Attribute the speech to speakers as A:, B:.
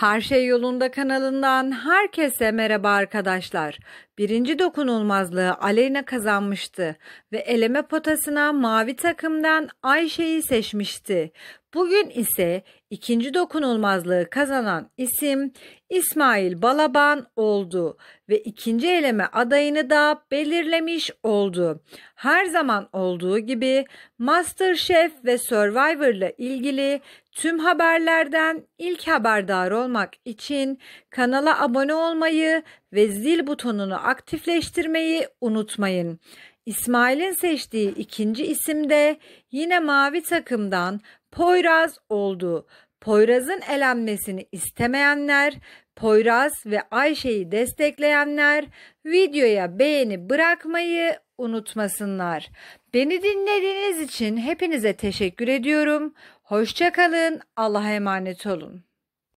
A: Her Şey Yolunda kanalından herkese merhaba arkadaşlar. Birinci dokunulmazlığı Aleyna kazanmıştı ve eleme potasına mavi takımdan Ayşe'yi seçmişti. Bugün ise ikinci dokunulmazlığı kazanan isim İsmail Balaban oldu ve ikinci eleme adayını da belirlemiş oldu. Her zaman olduğu gibi MasterChef ve Survivor ile ilgili tüm haberlerden ilk haberdar olmak için kanala abone olmayı ve zil butonunu aktifleştirmeyi unutmayın. İsmail'in seçtiği ikinci isim de yine mavi takımdan Poyraz oldu. Poyraz'ın elenmesini istemeyenler, Poyraz ve Ayşe'yi destekleyenler videoya beğeni bırakmayı unutmasınlar. Beni dinlediğiniz için hepinize teşekkür ediyorum. Hoşçakalın, Allah'a emanet olun.